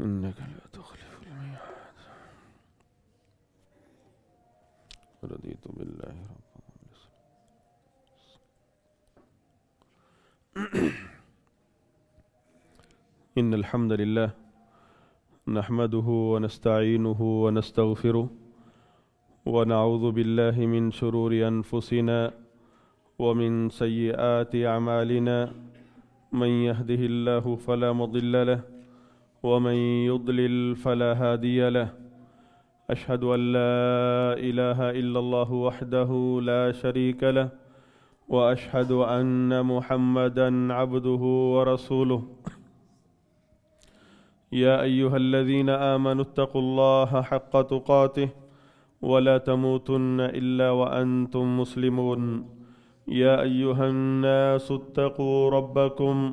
إنك لا تخلف الميعاد رضيت بالله ربا إن الحمد لله نحمده ونستعينه ونستغفره ونعوذ بالله من شرور أنفسنا ومن سيئات أعمالنا من يهده الله فلا مضل له ومن يضلل فلا هادي له اشهد ان لا اله الا الله وحده لا شريك له واشهد ان محمدا عبده ورسوله يا ايها الذين امنوا اتقوا الله حق تقاته ولا تموتن الا وانتم مسلمون يا ايها الناس اتقوا ربكم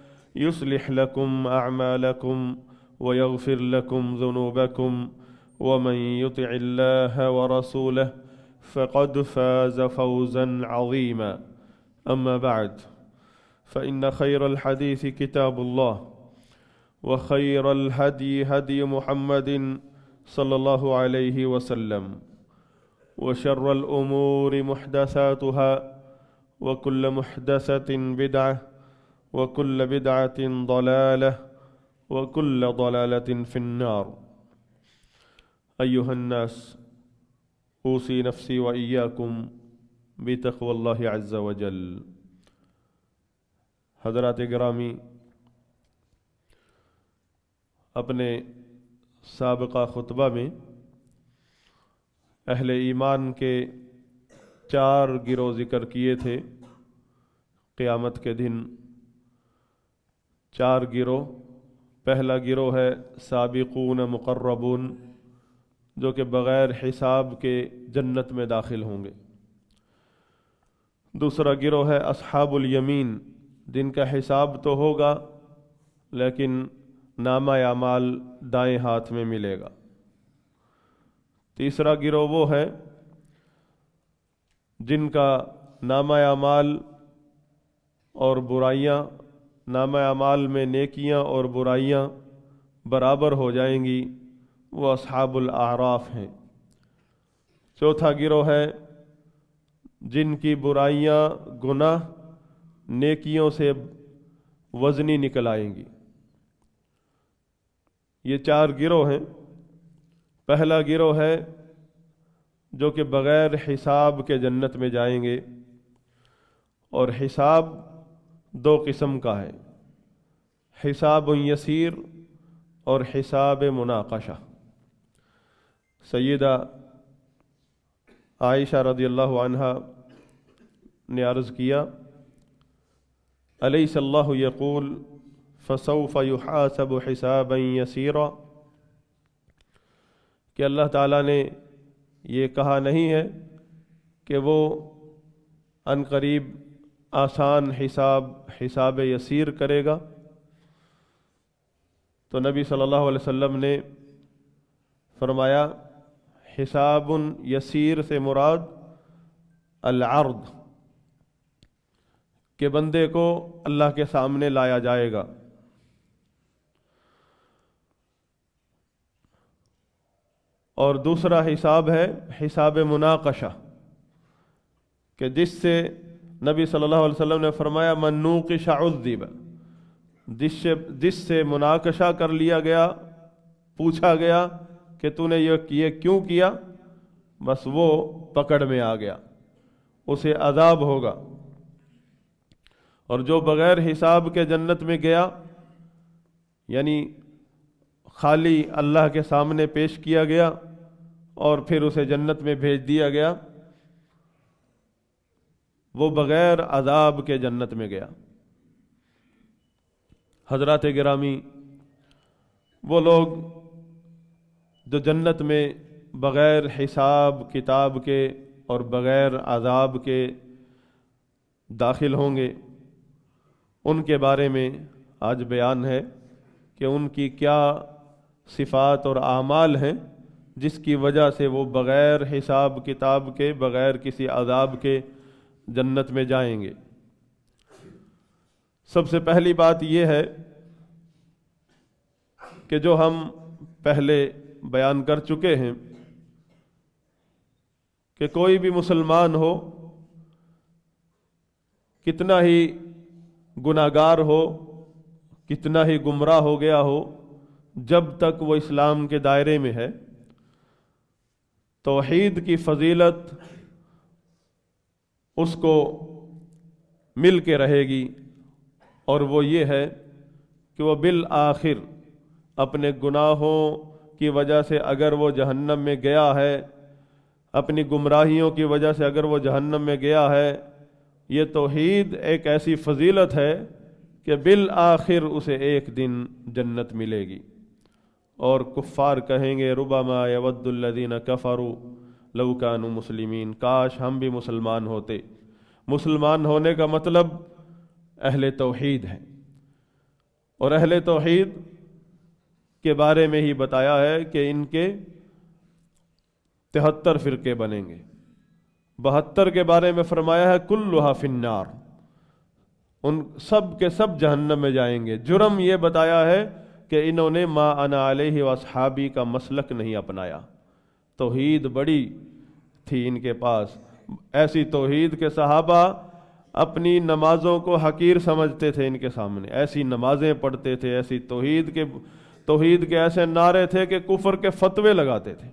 يصلح لكم اعمالكم ويغفر لكم ذنوبكم ومن يطع الله ورسوله فقد فاز فوزا عظيما اما بعد فان خير الحديث كتاب الله وخير الهدي هدي محمد صلى الله عليه وسلم وشر الامور محدثاتها وكل محدثه بدعه وكل بدعة ضلالة وكل ضلالة في النار أيها الناس أوصي نفسي وإياكم بتقوى الله عز وجل حضرات گرامی अपने सबका ख़ुतबा में अहल ईमान के चार गिरोह ज़िक्र किए थे क़यामत के दिन चार गिरोह पहला गिरोह है सबक़ून मुकर्रबून जो कि बग़ैर हिसाब के जन्नत में दाखिल होंगे दूसरा गिरोह है असहाबुल यमीन जिनका हिसाब तो होगा लेकिन नामा माल दाएँ हाथ में मिलेगा तीसरा गिरोह वो है जिनका नामा माल और बुराइयाँ नाम अमाल में नेकियां और बुराइयां बराबर हो जाएंगी वो असहाबुल आराफ हैं चौथा गिरोह है जिनकी बुराइयां गुनाह नेकियों से वजनी निकल आएंगी ये चार गिरोह हैं पहला गिरोह है जो कि बग़ैर हिसाब के जन्नत में जाएंगे और हिसाब दो किस्म का है हिसाब यसीर और हिसाब मुनाकशा सैदा आयशा रदी अल्लाह अनहा ने अर्ज़ किया अलैसल्लाह यकूल फसौफ़ युहासब हिसाब यसीरा कि अल्लाह ताला ने यह कहा नहीं है कि वो अनकरीब आसान हिसाब हिसाब यसीर करेगा तो नबी सल्लल्लाहु अलैहि वसल्लम ने फरमाया हिसाब यसीर से मुराद अलआर्द के बंदे को अल्लाह के सामने लाया जाएगा और दूसरा हिसाब है हिसाब मुनाकशा कि जिससे नबी सल्लल्लाहु अलैहि वसल्लम ने फरमाया मनू की शाउदीब जिससे से मुनाकशा कर लिया गया पूछा गया कि तूने ये किए क्यों किया बस वो पकड़ में आ गया उसे अदाब होगा और जो बग़ैर हिसाब के जन्नत में गया यानी खाली अल्लाह के सामने पेश किया गया और फिर उसे जन्नत में भेज दिया गया वो बग़ैर अदाब के जन्नत में गया हजरत गिरामी वो लोग जो जन्नत में बग़ैर हिसाब किताब के और बग़ैर अदाब के दाखिल होंगे उनके बारे में आज बयान है कि उनकी क्या सिफात और आमाल हैं जिसकी वजह से वो बग़ैर हिसाब किताब के बग़ैर किसी अदाब के जन्नत में जाएंगे सबसे पहली बात यह है कि जो हम पहले बयान कर चुके हैं कि कोई भी मुसलमान हो कितना ही गुनागार हो कितना ही गुमराह हो गया हो जब तक वो इस्लाम के दायरे में है तोहीद की फजीलत उसको मिल के रहेगी और वो ये है कि वह बिल आखिर अपने गुनाहों की वजह से अगर वो जहन्नम में गया है अपनी गुमराहियों की वजह से अगर वो जहन्नम में गया है ये तोहीद एक ऐसी फजीलत है कि बिल आखिर उसे एक दिन जन्नत मिलेगी और कुफ़ार कहेंगे रुबा मायवद्दीन कफ़ारू लवकानु मुसलिमीन काश हम भी मुसलमान होते मुसलमान होने का मतलब अहल तोहद है और अहल तोहद के बारे में ही बताया है कि इनके तिहत्तर फ़िरके बनेंगे बहत्तर के बारे में फरमाया है कुल्लुहा फिन्नार उन सब के सब जहन्नम में जाएंगे जुर्म ये बताया है कि इन्होंने माँ आल ही वसहाबी का मसलक नहीं अपनाया तोहीद बड़ी थी इनके पास ऐसी तोहीद के सहाबा अपनी नमाज़ों को हकीर समझते थे इनके सामने ऐसी नमाज़ें पढ़ते थे ऐसी तोहीद के तोहीद के ऐसे नारे थे कि कुफर के फतवे लगाते थे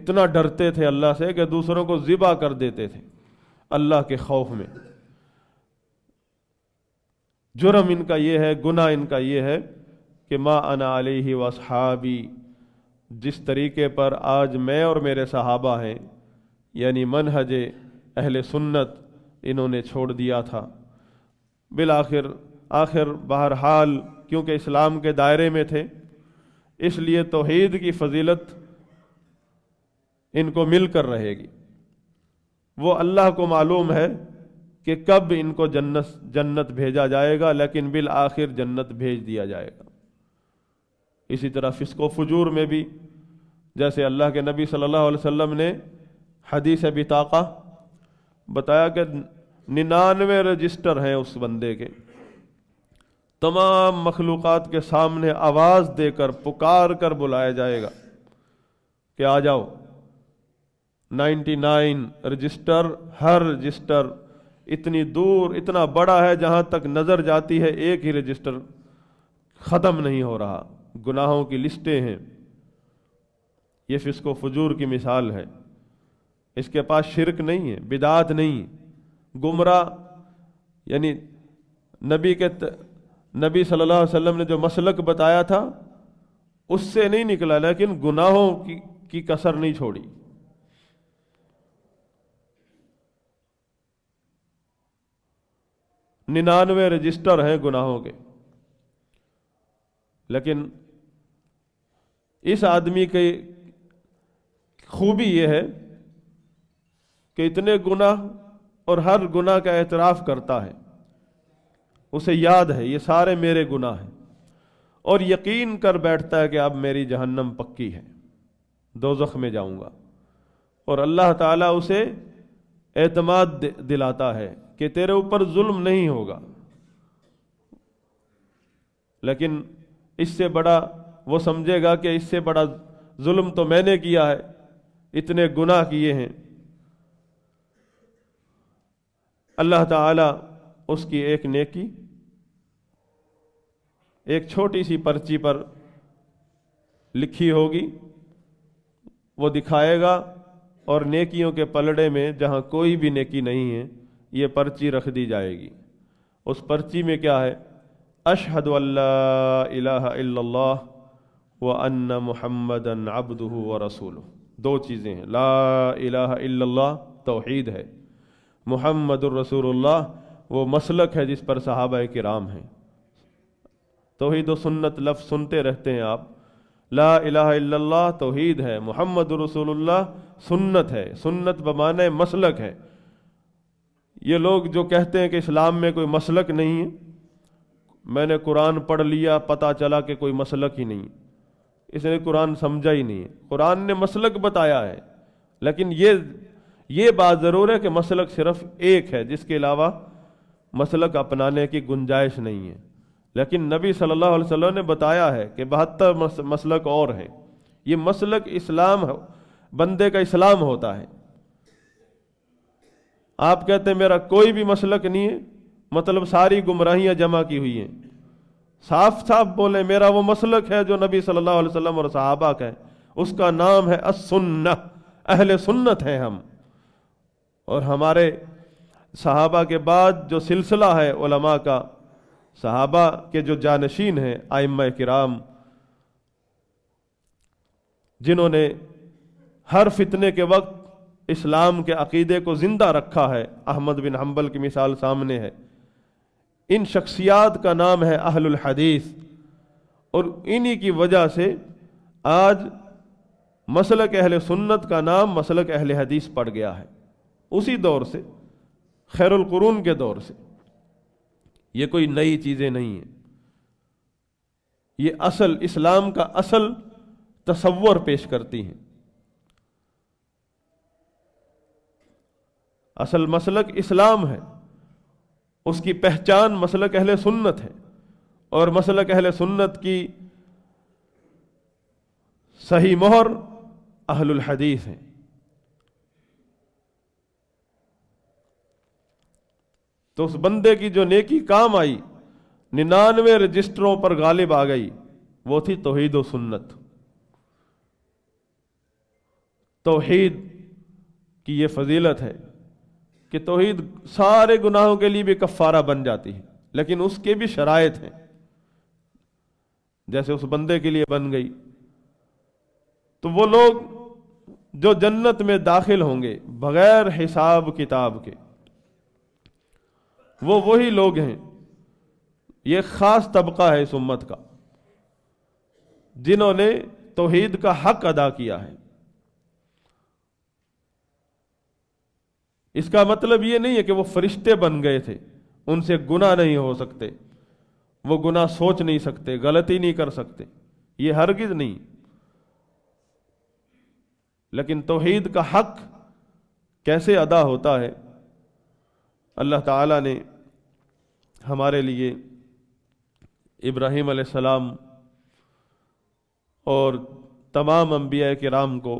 इतना डरते थे अल्लाह से कि दूसरों को ज़िबा कर देते थे अल्लाह के खौफ में जुर्म इनका यह है गुना इनका यह है कि माँ अना अलही वसहाबी जिस तरीके पर आज मैं और मेरे सहाबा हैं यानी मन हज अहल सुन्नत इन्होंने छोड़ दिया था बिल आखिर आखिर बहरहाल क्योंकि इस्लाम के दायरे में थे इसलिए तोहद की फजीलत इनको मिल कर रहेगी वो अल्लाह को मालूम है कि कब इनको जन्नत जन्नत भेजा जाएगा लेकिन बिल आखिर जन्नत भेज दिया जाएगा इसी तरह फिसको फजूर में भी जैसे अल्लाह के नबी सल्लल्लाहु अलैहि वसल्लम ने हदीस बिताका बताया कि निन्यानवे रजिस्टर हैं उस बंदे के तमाम मखलूक के सामने आवाज़ देकर पुकार कर बुलाया जाएगा कि आ जाओ 99 रजिस्टर हर रजिस्टर इतनी दूर इतना बड़ा है जहाँ तक नज़र जाती है एक ही रजिस्टर ख़त्म नहीं हो रहा गुनाहों की लिस्टें हैं ये फिसको फजूर की मिसाल है इसके पास शिरक नहीं है बिदात नहीं गुमराह यानी नबी के त, नबी सल्लल्लाहु अलैहि वसल्लम ने जो मसलक बताया था उससे नहीं निकला लेकिन गुनाहों की, की कसर नहीं छोड़ी निन्यानवे रजिस्टर हैं गुनाहों के लेकिन इस आदमी के खूबी यह है कि इतने गुनाह और हर गुनाह का एतराफ़ करता है उसे याद है ये सारे मेरे गुनाह हैं और यकीन कर बैठता है कि अब मेरी जहन्नम पक्की है दो जख्म में जाऊंगा और अल्लाह ताला उसे एतमाद दिलाता है कि तेरे ऊपर जुल्म नहीं होगा लेकिन इससे बड़ा वो समझेगा कि इससे बड़ा जुल्म तो मैंने किया है इतने गुनाह किए हैं अल्लाह ताला उसकी एक नेकी एक छोटी सी पर्ची पर लिखी होगी वो दिखाएगा और नेकियों के पलड़े में जहाँ कोई भी नेकी नहीं है ये पर्ची रख दी जाएगी उस पर्ची में क्या है अशहद अल्लाह व अन्न महमदन अबदू व रसूल दो चीज़ें हैं ला इला तोहद है महमद रसूलुल्लाह वो मसलक है जिस पर सहाब के राम हैं तोहद व सुन्नत लफ्ज़ सुनते रहते हैं आप ला इला तोहद है मोहम्मद रसूलुल्लाह सुन्नत है सुन्नत बमाने मसलक है ये लोग जो कहते हैं कि इस्लाम में कोई मसलक नहीं है मैंने कुरान पढ़ लिया पता चला कि कोई मसलक ही नहीं इसने कुरान समझा ही नहीं कुरान ने मसलक बताया है लेकिन ये ये बात ज़रूर है कि मसलक सिर्फ एक है जिसके अलावा मसलक अपनाने की गुंजाइश नहीं है लेकिन नबी सल्लल्लाहु अलैहि वसल्लम ने बताया है कि बहत्तर मसलक और हैं ये मसलक इस्लाम बंदे का इस्लाम होता है आप कहते हैं मेरा कोई भी मसलक नहीं है मतलब सारी गुमराहियां जमा की हुई हैं साफ साफ बोले मेरा वो मसलक है जो नबी सल्लल्लाहु अलैहि वसल्लम और सहाबा का है उसका नाम है असुन्न अहल सुन्नत हैं हम और हमारे सहाबा के बाद जो सिलसिला है उलमा का सहाबा के जो जानशीन हैं आइम कराम जिन्होंने हर फितने के वक्त इस्लाम के अकीदे को ज़िंदा रखा है अहमद बिन हम्बल की मिसाल सामने है इन शख्सियात का नाम है अहलुल हदीस और इन्हीं की वजह से आज मसलक अहल सुन्नत का नाम मसलक अहल हदीस पड़ गया है उसी दौर से खैरकुरून के दौर से ये कोई नई चीज़ें नहीं हैं ये असल इस्लाम का असल तस्वर पेश करती हैं असल मसलक इस्लाम है उसकी पहचान मसल अहले सुन्नत है और मसल अहले सुन्नत की सही मोहर अहलुल हदीस है तो उस बंदे की जो नेकी काम आई निन्यानवे रजिस्टरों पर गालिब आ गई वो थी तोहीद व सुन्नत तोहीद की ये फजीलत है कि तोहद सारे गुनाहों के लिए भी कफ़ारा बन जाती है लेकिन उसके भी शरात हैं जैसे उस बंदे के लिए बन गई तो वो लोग जो जन्नत में दाखिल होंगे बगैर हिसाब किताब के वो वही लोग हैं ये ख़ास तबका है इस उम्मत का जिन्होंने तोहद का हक अदा किया है इसका मतलब ये नहीं है कि वो फरिश्ते बन गए थे उनसे गुना नहीं हो सकते वो गुनाह सोच नहीं सकते गलती नहीं कर सकते ये हरगिज नहीं लेकिन तोहीद का हक कैसे अदा होता है अल्लाह ताला ने हमारे लिए इब्राहिम सलाम और तमाम अम्बिया के राम को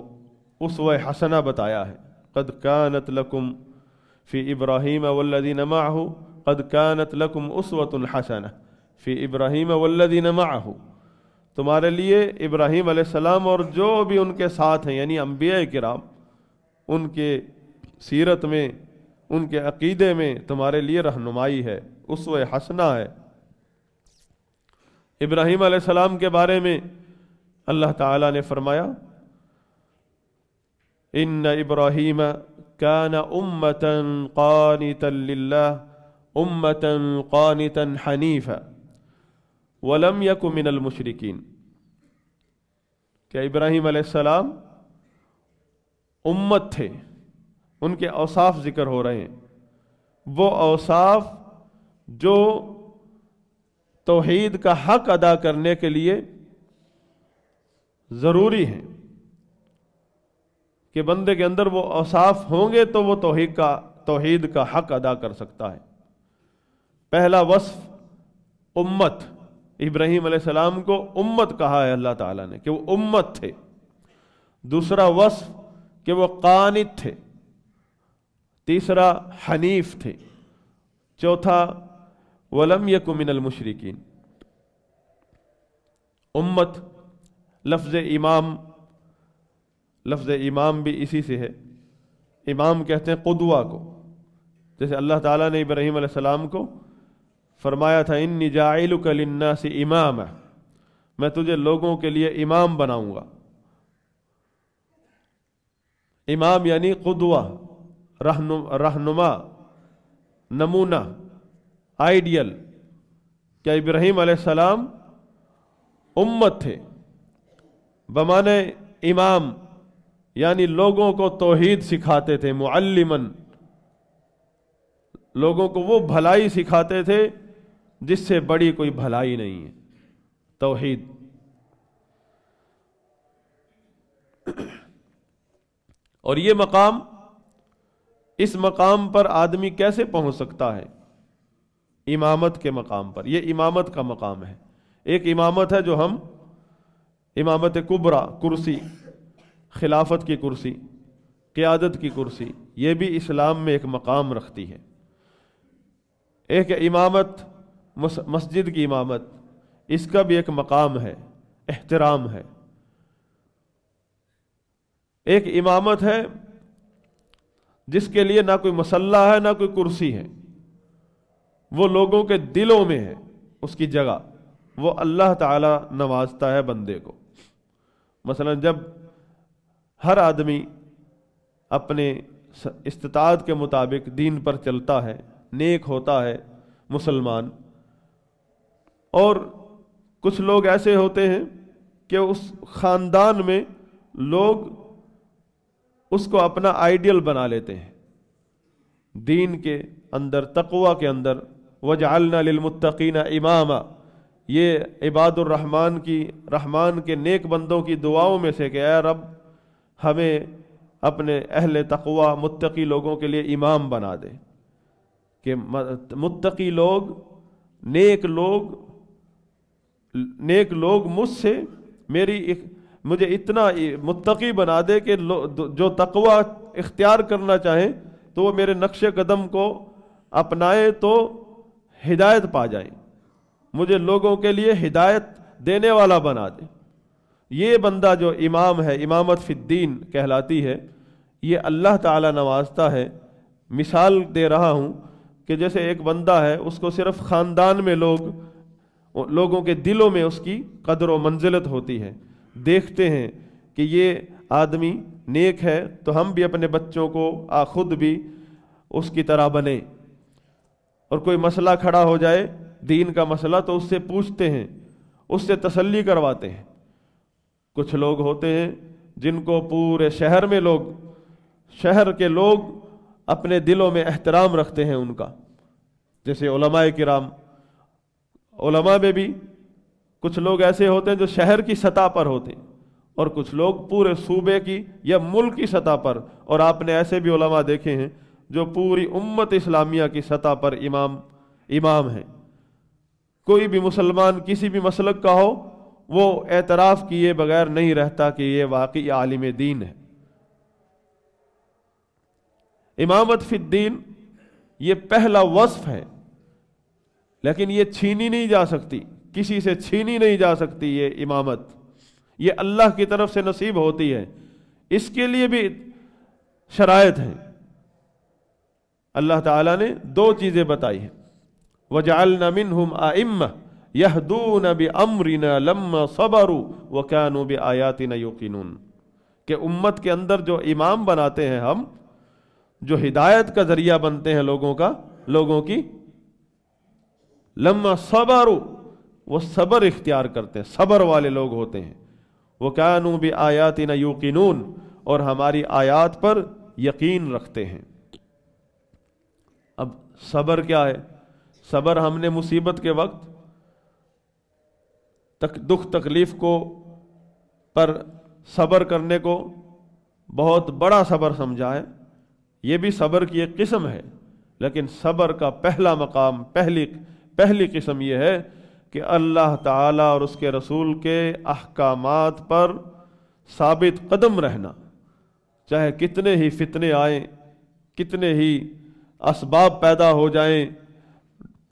उस वह हसना बताया है कद कानत लकुम फ़ी इब्राहिम वल्लिन माहू कद कानत लकुम उसवतुल हसन फ़ी इब्राहिम वल्लिन माहू तुम्हारे लिए इब्राहिम सलाम और जो भी उनके साथ हैं यानी अम्बिया कराम उनके सीरत में उनके अकीदे में तुम्हारे लिए रहनुमाई है उस उसव हसना है इब्राहिम सलाम के बारे में अल्लाह ताला ने फरमाया इन इब्राहिम कान उम्मतन क़ानतल्ला उम्मतन क़ानतन हनीफ़ वलम यकुमिनल मुशरकिन क्या इब्राहिम अलैहिस्सलाम उम्मत थे उनके अवसाफ जिक्र हो रहे हैं वो अवसाफ जो तोहीद का हक अदा करने के लिए ज़रूरी हैं कि बंदे के अंदर वो अवसाफ होंगे तो वो तोहेद का तोहेद का हक अदा कर सकता है पहला वस्फ उम्मत इब्राहिम सलाम को उम्मत कहा है अल्लाह ताला ने कि वो उम्मत थे दूसरा वस्फ कि वो कानित थे तीसरा हनीफ थे चौथा वलम यकु मिनल मुशरकिन उम्मत लफ्ज़ इमाम लफ्ज़ इमाम भी इसी से है इमाम कहते हैं कदवा को जैसे अल्लाह ताला ने इब्राहिम सलाम को फरमाया था इन निजाइल कलन्ना से इमाम है मैं तुझे लोगों के लिए इमाम बनाऊंगा इमाम यानी कदवा रहनु, रहनुमा नमूना आइडियल क्या इब्राहिम सलाम उम्मत थे बमान इमाम यानी लोगों को तोहीद सिखाते थे मुअल्लिमन लोगों को वो भलाई सिखाते थे जिससे बड़ी कोई भलाई नहीं है तोहीद और ये मकाम इस मकाम पर आदमी कैसे पहुंच सकता है इमामत के मकाम पर यह इमामत का मकाम है एक इमामत है जो हम इमामत कुबरा कुर्सी खिलाफत की कुर्सी क़्यादत की कुर्सी ये भी इस्लाम में एक मकाम रखती है एक इमामत मस्जिद की इमामत इसका भी एक मकाम है एहतराम है एक इमामत है जिसके लिए ना कोई मसल्ला है ना कोई कुर्सी है वो लोगों के दिलों में है उसकी जगह वो अल्लाह ताला नवाजता है बंदे को मसलन जब हर आदमी अपने इस्तात के मुताबिक दीन पर चलता है नेक होता है मुसलमान और कुछ लोग ऐसे होते हैं कि उस ख़ानदान में लोग उसको अपना आइडियल बना लेते हैं दीन के अंदर तकवा के अंदर वजालना लिलमुतकीन इमामा ये इबादुररहमान की रहमान के नेक बंदों की दुआओं में से कि रब हमें अपने अहल तकवा मुत्तकी लोगों के लिए इमाम बना दे कि मुत्तकी लोग नेक लोग नेक लोग मुझसे मेरी इक, मुझे इतना मुत्तकी बना दे कि जो तकवा इख्तियार करना चाहें तो वो मेरे नक्श कदम को अपनाएं तो हिदायत पा जाए मुझे लोगों के लिए हिदायत देने वाला बना दे ये बंदा जो इमाम है इमामत फ़िद्दीन कहलाती है ये अल्लाह ताला नवाजता है मिसाल दे रहा हूँ कि जैसे एक बंदा है उसको सिर्फ ख़ानदान में लोग लोगों के दिलों में उसकी कदर व मंजिलत होती है देखते हैं कि ये आदमी नेक है तो हम भी अपने बच्चों को आ खुद भी उसकी तरह बने और कोई मसला खड़ा हो जाए दीन का मसला तो उससे पूछते हैं उससे तसल्ली करवाते हैं कुछ लोग होते हैं जिनको पूरे शहर में लोग शहर के लोग अपने दिलों में एहतराम रखते हैं उनका जैसे कराम ओलमा में भी कुछ लोग ऐसे होते हैं जो शहर की सतह पर होते हैं और कुछ लोग पूरे सूबे की या मुल्क की सतह पर और आपने ऐसे भी ओलमा देखे हैं जो पूरी उम्मत इस्लामिया की सतह पर इमाम इमाम हैं कोई भी मुसलमान किसी भी मसलक का हो वो एतराफ़ किए बगैर नहीं रहता कि ये वाकई आलिम दीन है इमामत फिद्दीन ये पहला वस्फ है लेकिन ये छीनी नहीं जा सकती किसी से छीनी नहीं जा सकती ये इमामत ये अल्लाह की तरफ से नसीब होती है इसके लिए भी शरात है अल्लाह ताला ने दो चीज़ें बताई हैं वजाल नमिन हम आइम्मा यहदून बे अमरिन लम्मा क्या वकानु बे न योकिन के उम्मत के अंदर जो इमाम बनाते हैं हम जो हिदायत का जरिया बनते हैं लोगों का लोगों की लम्मा सबारू वो सबर इख्तियार करते हैं सबर वाले लोग होते हैं वो नू भी आयात न यूकिन और हमारी आयात पर यकीन रखते हैं अब सबर क्या है सबर हमने मुसीबत के वक्त तक दुख तकलीफ़ को पर सब्र करने को बहुत बड़ा सब्र समझा है ये भी सब्र की एक किस्म है लेकिन सब्र का पहला मकाम पहली पहली किस्म यह है कि अल्लाह ताला और उसके रसूल के अहकाम पर साबित कदम रहना चाहे कितने ही फितने आए कितने ही इसबाब पैदा हो जाएं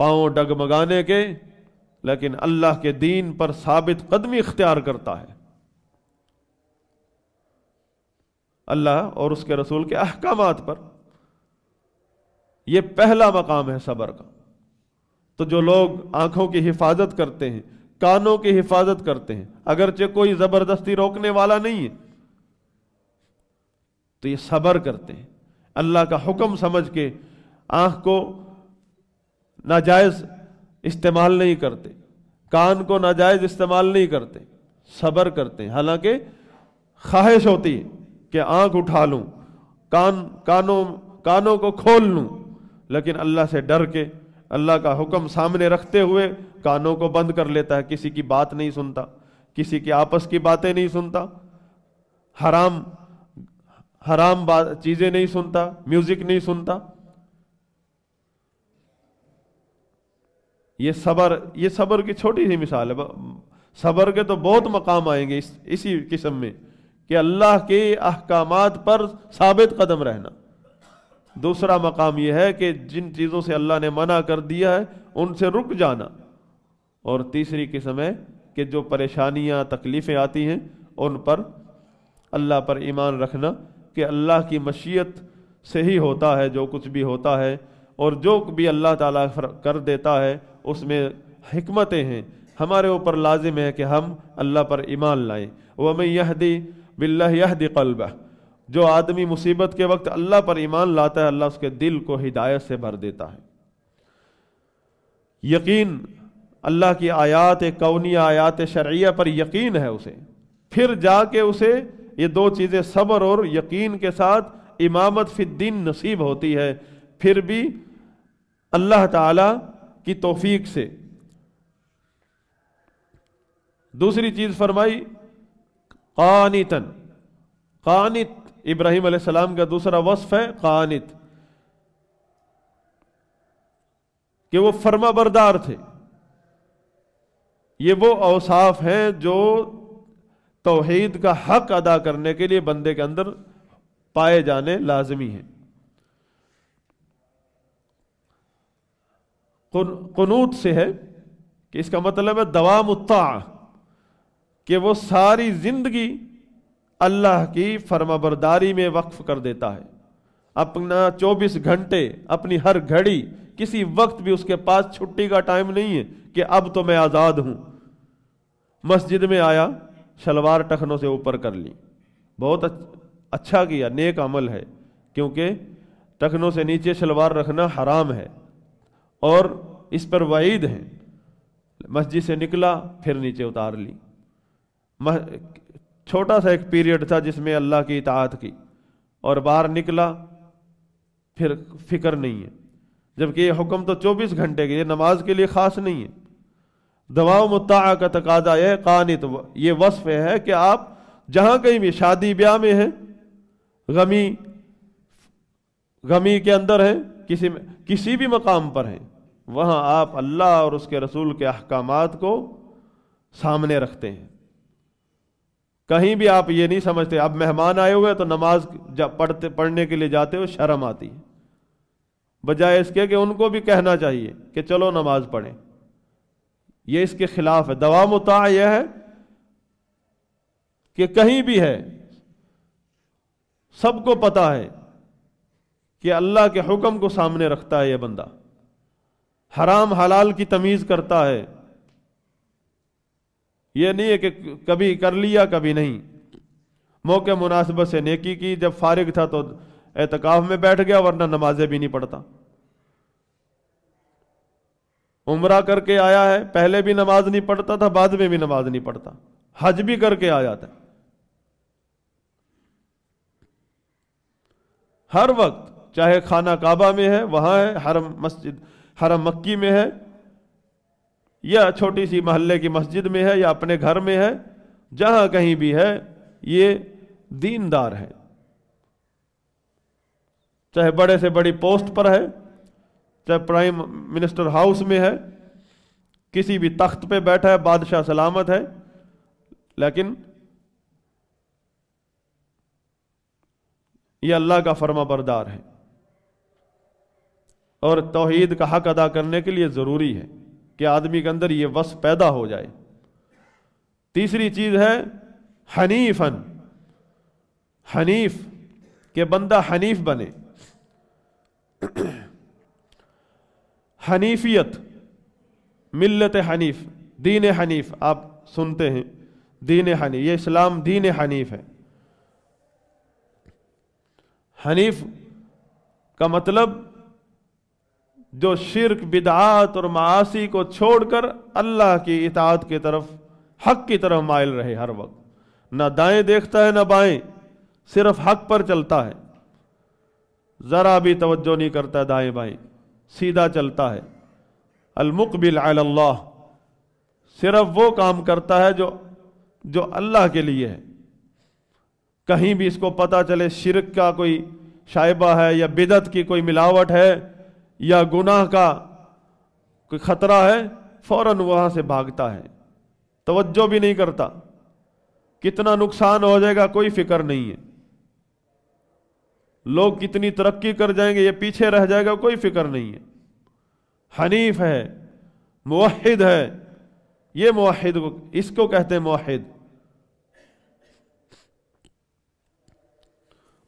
पाँव डगमगाने के लेकिन अल्लाह के दीन पर साबित कदमी इख्तियार करता है अल्लाह और उसके रसूल के अहकाम पर यह पहला मकाम है सबर का तो जो लोग आंखों की हिफाजत करते हैं कानों की हिफाजत करते हैं अगरचे कोई ज़बरदस्ती रोकने वाला नहीं है तो ये सबर करते हैं अल्लाह का हुक्म समझ के आंख को नाजायज़ इस्तेमाल नहीं करते कान को नाजायज इस्तेमाल नहीं करते सब्र करते हैं हालांकि ख्वाहिश होती है कि आंख उठा लूं कान कानों कानों को खोल लूं लेकिन अल्लाह से डर के अल्लाह का हुक्म सामने रखते हुए कानों को बंद कर लेता है किसी की बात नहीं सुनता किसी की आपस की बातें नहीं सुनता हराम हराम बात चीज़ें नहीं सुनता म्यूज़िक नहीं सुनता ये सबर ये सबर की छोटी सी मिसाल है सबर के तो बहुत मकाम आएंगे इस इसी किस्म में कि अल्लाह के अहकाम पर साबित कदम रहना दूसरा मकाम यह है कि जिन चीज़ों से अल्लाह ने मना कर दिया है उनसे रुक जाना और तीसरी किस्म है कि जो परेशानियां तकलीफ़ें आती हैं उन पर अल्लाह पर ईमान रखना कि अल्लाह की मशीयत से ही होता है जो कुछ भी होता है और जो भी अल्लाह ताला कर देता है उसमें हमतें हैं हमारे ऊपर लाजिम है कि हम अल्लाह पर ईमान लाएं वह यह दी बिल्ला यह दी कल्ब जो आदमी मुसीबत के वक्त अल्लाह पर ईमान लाता है अल्लाह उसके दिल को हिदायत से भर देता है यकीन अल्लाह की आयात कौनी आयात शर्या पर यकीन है उसे फिर जाके उसे ये दो चीज़ें सब्र और यकीन के साथ इमामत फिद्दीन नसीब होती है फिर भी अल्लाह ताला की तोफीक से दूसरी चीज फरमाई कानितन कानित इब्राहिम सलाम का दूसरा वस्फ है कानित कि वो फर्मा बरदार थे ये वो अवसाफ हैं जो तोहहीद का हक अदा करने के लिए बंदे के अंदर पाए जाने लाजमी हैं कनूत से है कि इसका मतलब है दवा मुता कि वो सारी ज़िंदगी अल्लाह की फर्माबरदारी में वक्फ कर देता है अपना 24 घंटे अपनी हर घड़ी किसी वक्त भी उसके पास छुट्टी का टाइम नहीं है कि अब तो मैं आज़ाद हूँ मस्जिद में आया शलवार टखनों से ऊपर कर ली बहुत अच्छा किया नेक अमल है क्योंकि टखनों से नीचे शलवार रखना हराम है और इस पर वईद हैं मस्जिद से निकला फिर नीचे उतार ली छोटा सा एक पीरियड था जिसमें अल्लाह की इतात की और बाहर निकला फिर फिक्र नहीं है जबकि ये हुक्म तो 24 घंटे के ये नमाज के लिए ख़ास नहीं है दवा मुता का तकाजा है कानित तो ये वस्फ है कि आप जहाँ कहीं भी शादी ब्याह में हैं गमी गमी के अंदर हैं किसी किसी भी मकाम पर हैं वहाँ आप अल्लाह और उसके रसूल के अहकाम को सामने रखते हैं कहीं भी आप ये नहीं समझते अब मेहमान आए हुए तो नमाज पढ़ते पढ़ने के लिए जाते हो शर्म आती है बजाय इसके कि उनको भी कहना चाहिए कि चलो नमाज पढ़ें ये इसके खिलाफ है दवा मुता यह है कि कहीं भी है सबको पता है कि अल्लाह के हुक्म को सामने रखता है यह बंदा हराम हलाल की तमीज़ करता है यह नहीं है कि कभी कर लिया कभी नहीं मौके मुनासिबत से नेकी की जब फारिग था तो एहतकाफ में बैठ गया वरना नमाजें भी नहीं पढ़ता उम्र करके आया है पहले भी नमाज नहीं पढ़ता था बाद में भी नमाज नहीं पढ़ता हज भी करके आ जाता है हर वक्त चाहे खाना काबा में है वहाँ है हरम मस्जिद हरम मक्की में है या छोटी सी महल्ले की मस्जिद में है या अपने घर में है जहाँ कहीं भी है ये दीनदार है चाहे बड़े से बड़ी पोस्ट पर है चाहे प्राइम मिनिस्टर हाउस में है किसी भी तख्त पे बैठा है बादशाह सलामत है लेकिन ये अल्लाह का फर्मा बरदार है और तोहद का हक अदा करने के लिए ज़रूरी है कि आदमी के अंदर ये वस पैदा हो जाए तीसरी चीज़ है हनीफन हनीफ के बंदा हनीफ बने हनीफियत मिलत हनीफ दीन हनीफ आप सुनते हैं दीन हनीफ ये इस्लाम दीन हनीफ है हनीफ का मतलब जो शिरक बिदात और मासी को छोड़कर अल्लाह की इतात की तरफ हक की तरफ मायल रहे हर वक्त ना दाएं देखता है ना बाएं सिर्फ हक पर चलता है ज़रा भी तवज्जो नहीं करता दाएं बाएं सीधा चलता है अलमुकबिल अल्लाह सिर्फ वो काम करता है जो जो अल्लाह के लिए है कहीं भी इसको पता चले शिरक का कोई शाइबा है या बिदत की कोई मिलावट है या गुनाह का कोई ख़तरा है फौरन वहां से भागता है तवज्जो भी नहीं करता कितना नुकसान हो जाएगा कोई फिक्र नहीं है लोग कितनी तरक्की कर जाएंगे ये पीछे रह जाएगा कोई फिक्र नहीं है हनीफ है मुहिद है ये मुहिद को इसको कहते हैं मुहिद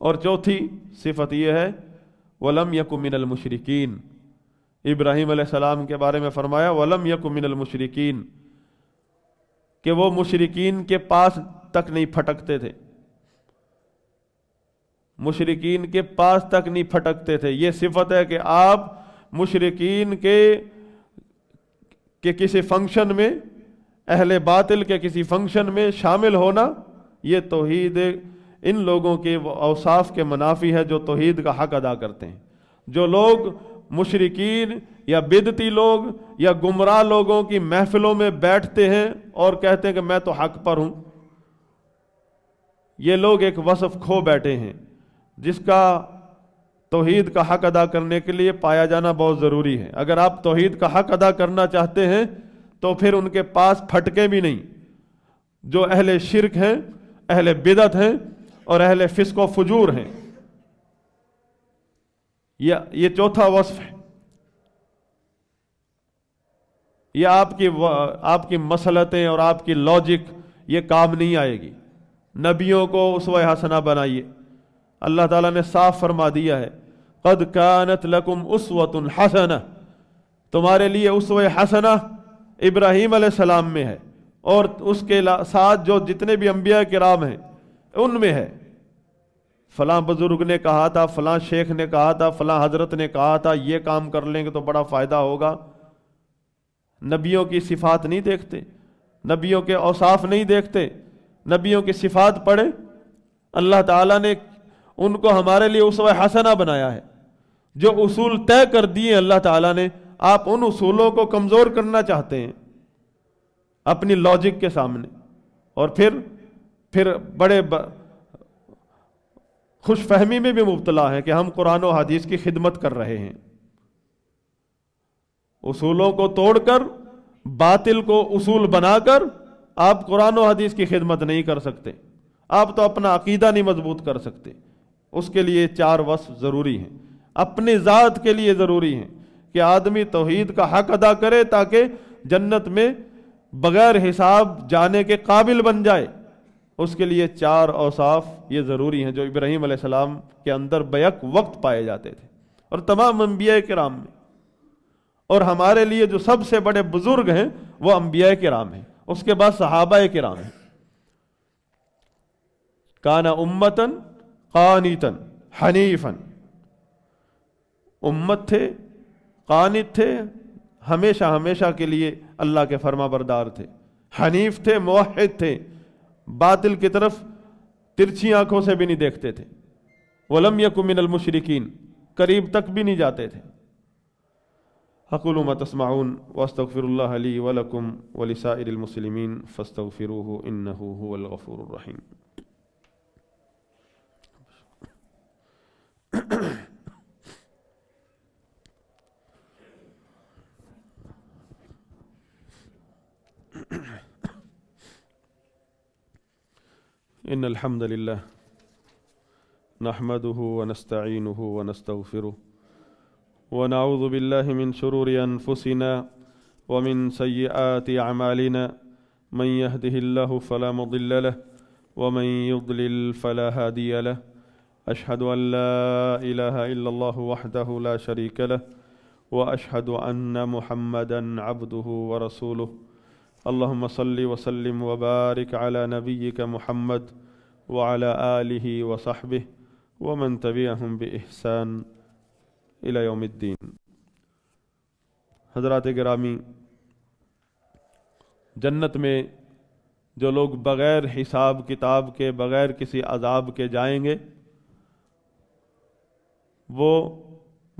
और चौथी सिफत यह है वलम यकुमिनल मुशरकिन इब्राहिम सलाम के बारे में फरमाया वलम यकुमिनल मुशरकिन के वो मुशरकिन के पास तक नहीं फटकते थे मुशरकिन के पास तक नहीं फटकते थे ये सिफत है कि आप मुशरकिन के के किसी फंक्शन में अहले बातिल के किसी फंक्शन में शामिल होना ये तोहीद इन लोगों के वो अवसाफ के मुनाफी है जो तोहद का हक अदा करते हैं जो लोग मुशरकिन या बिदती लोग या गुमराह लोगों की महफिलों में बैठते हैं और कहते हैं कि मैं तो हक पर हूँ ये लोग एक वसफ खो बैठे हैं जिसका तोहद का हक अदा करने के लिए पाया जाना बहुत ज़रूरी है अगर आप तोहद का हक अदा करना चाहते हैं तो फिर उनके पास फटके भी नहीं जो अहले शिरक हैं अहले बिदत हैं और अहले फिस्क व फजूर हैं यह ये चौथा वस्फ है यह आपकी आपकी मसलतें और आपकी लॉजिक ये काम नहीं आएगी नबियों को उसव हसना बनाइए अल्लाह ताला ने साफ फरमा दिया है कद कानत लकुम उसवतुल हसन तुम्हारे लिए उस हसना इब्राहिम सलाम में है और उसके साथ जो जितने भी अम्बिया कराम हैं उनमें है फलां बुजुर्ग ने कहा था फलां शेख ने कहा था फलां हजरत ने कहा था ये काम कर लेंगे तो बड़ा फ़ायदा होगा नबियों की सिफात नहीं देखते नबियों के औसाफ नहीं देखते नबियों की सिफात पढ़े अल्लाह ताला ने उनको हमारे लिए उस हसना बनाया है जो उसूल तय कर दिए अल्लाह ताला ने आप उन उसूलों को कमज़ोर करना चाहते हैं अपनी लॉजिक के सामने और फिर फिर बड़े खुश फहमी में भी मुबतला है कि हम कुरान और हदीस की खिदमत कर रहे हैं उसूलों को तोड़कर बातिल को उसूल बनाकर आप कुरान और हदीस की खिदमत नहीं कर सकते आप तो अपना अकीदा नहीं मजबूत कर सकते उसके लिए चार वस्फ ज़रूरी हैं अपनी ज़ात के लिए ज़रूरी हैं कि आदमी तोहद का हक अदा करे ताकि जन्नत में बग़ैर हिसाब जाने के काबिल बन जाए उसके लिए चार औसाफ ये ज़रूरी हैं जो इब्राहिम सलाम के अंदर बैक वक्त पाए जाते थे और तमाम अम्बिया राम में और हमारे लिए जो सबसे बड़े बुजुर्ग हैं वो अम्बिया राम हैं उसके बाद सहाबा के राम हैं काना उम्मतन कानीतन हनीफन उम्मत थे कानित थे हमेशा हमेशा के लिए अल्लाह के फर्मा बरदार थे हनीफ थे मोहद थे बातिल की तरफ तिरछी आंखों से भी नहीं देखते थे वलम यकुमिनल मुशरकिन करीब तक भी नहीं जाते थे हकुलम तस्माउन वस्तफ़िरली वलकुम वलिसाइलमसलिमिन फ़स्तफ़िर इन्नफ़ूररहीम الحمد لله نحمده ونستعينه ونستغفره ونعوذ بالله من شرور انفسنا ومن سيئات اعمالنا من يهده الله فلا مضل له ومن يضلل فلا هادي له اشهد ان لا اله الا الله وحده لا شريك له واشهد ان محمدا عبده ورسوله اللهم صل وسلم وبارك على نبيك محمد वाला आलि वसाहब वमन तबीम बहसान इलायोमद्दीन हजरत ग्रामी जन्नत में जो लोग बग़ैर हिसाब किताब के बग़ैर किसी अजाब के जाएंगे वो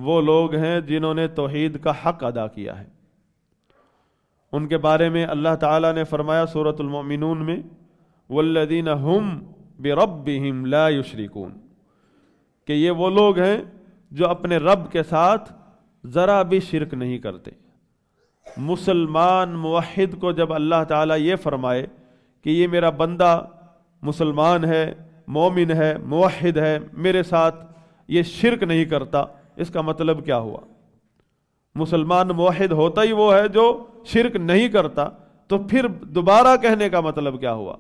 वो लोग हैं जिन्होंने तोहद का हक अदा किया है उनके बारे में अल्लाह ताला ने फरमाया सूरतमिन में वल्लदीन हम बेरबिम ला कि ये वो लोग हैं जो अपने रब के साथ ज़रा भी शिरक नहीं करते मुसलमान मुहिद को जब अल्लाह ताला ये फरमाए कि ये मेरा बंदा मुसलमान है मोमिन है मुहिद है मेरे साथ ये शिरक नहीं करता इसका मतलब क्या हुआ मुसलमान मुहिद होता ही वो है जो शिरक नहीं करता तो फिर दोबारा कहने का मतलब क्या हुआ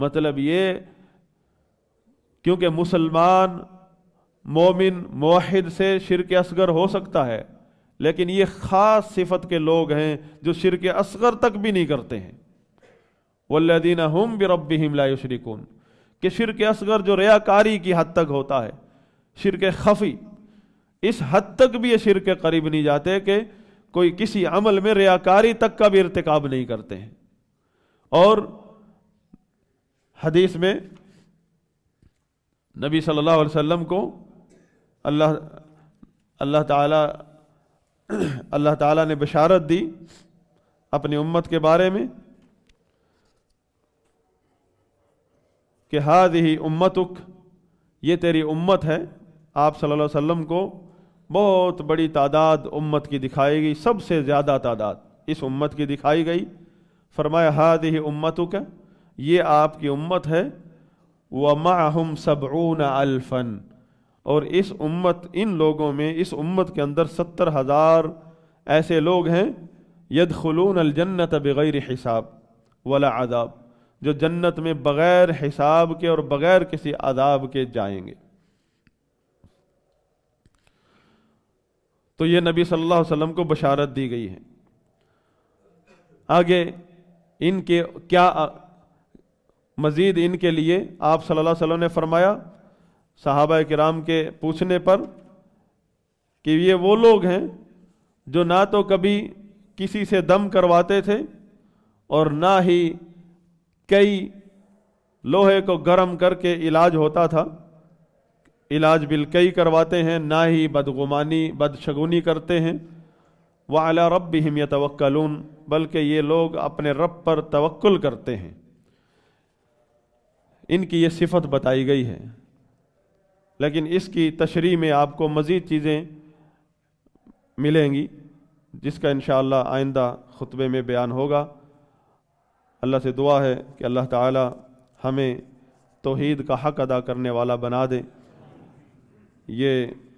मतलब ये क्योंकि मुसलमान मोमिन माहिद से शिरक असगर हो सकता है लेकिन ये ख़ास सिफत के लोग हैं जो शिरक असगर तक भी नहीं करते हैं वल्लिन हम बिरब हिमला शरीकून कि शिरक असगर जो रयाकारी की हद तक होता है शिरक खफी इस हद तक भी ये शिरक करीब नहीं जाते कि कोई किसी अमल में रयाकारी तक का भी इरतकब नहीं करते हैं और हदीस में नबी सल्लल्लाहु अलैहि वसल्लम को अल्लाह अल्लाह ताला अल्लाह ताला ने बशारत दी अपनी उम्मत के बारे में कि हाद ही उम्मतुक ये तेरी उम्मत है आप सल्लल्लाहु अलैहि वसल्लम को बहुत बड़ी तादाद उम्मत की दिखाई गई सबसे ज़्यादा तादाद इस उम्मत की दिखाई गई फरमाया हाद ही उम्मतुक ये आपकी उम्मत है व माहम सबून अल्फन और इस उम्मत इन लोगों में इस उम्मत के अंदर सत्तर हज़ार ऐसे लोग हैं यद खलून अलजन्नत बग़ैर हिसाब वला आदाब जो जन्नत में बग़ैर हिसाब के और बग़ैर किसी आदाब के जाएंगे तो ये नबी सल्लल्लाहु अलैहि वसल्लम को बशारत दी गई है आगे इनके क्या मज़ीद इनके लिए आप सल्लल्लाहु अलैहि वसल्लम ने फरमाया सहाबा कराम के पूछने पर कि ये वो लोग हैं जो ना तो कभी किसी से दम करवाते थे और ना ही कई लोहे को गर्म करके इलाज होता था इलाज बिल कई करवाते हैं ना ही बदगुमानी बदशगुनी करते हैं वाला रब भी हिमियत बल्कि ये लोग अपने रब पर तवक्ल करते हैं इनकी ये सिफत बताई गई है लेकिन इसकी तशरी में आपको मज़ीद चीज़ें मिलेंगी जिसका इन आइंदा ख़ुतबे में बयान होगा अल्लाह से दुआ है कि अल्लाह ताला हमें तोहद का हक़ अदा करने वाला बना दे ये